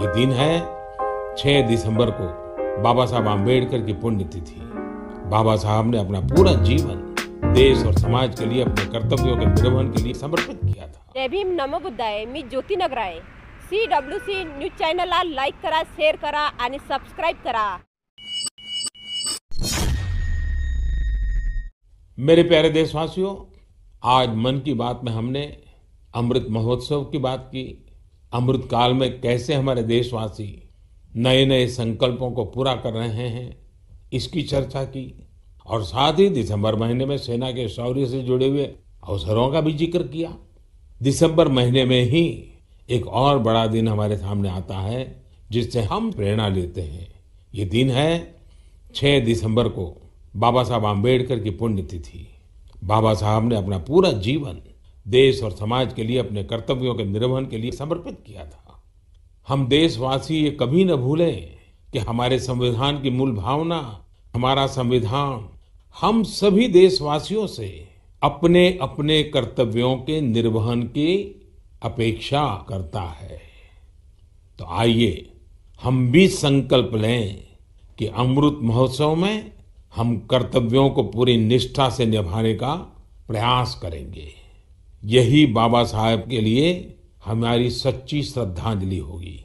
ये दिन है 6 दिसंबर को बाबा साहब आम्बेडकर की पुण्यतिथि बाबा साहब ने अपना पूरा जीवन देश और समाज के लिए अपने कर्तव्यों के निर्वहन के लिए समर्पित किया था जय भीम नमो मी ज्योती नगराय C W C news channel like करा शेयर करा और सब्सक्राइब करा मेरे प्यारे देशवासियों आज मन की बात में हमने अमृत महोत्सव की बात की अमृत काल में कैसे हमारे देशवासी नए नए संकल्पों को पूरा कर रहे हैं इसकी चर्चा की और साथ ही दिसंबर महीने में सेना के शौर्य से जुड़े हुए अवसरों का भी जिक्र किया दिसंबर महीने में ही एक और बड़ा दिन हमारे सामने आता है जिससे हम प्रेरणा लेते हैं ये दिन है 6 दिसंबर को बाबा साहब आम्बेडकर की पुण्यतिथि बाबा साहब ने अपना पूरा जीवन देश और समाज के लिए अपने कर्तव्यों के निर्वहन के लिए समर्पित किया था हम देशवासी ये कभी न भूलें कि हमारे संविधान की मूल भावना हमारा संविधान हम सभी देशवासियों से अपने अपने कर्तव्यों के निर्वहन की अपेक्षा करता है तो आइए हम भी संकल्प लें कि अमृत महोत्सव में हम कर्तव्यों को पूरी निष्ठा से निभाने का प्रयास करेंगे यही बाबा साहब के लिए हमारी सच्ची श्रद्धांजलि होगी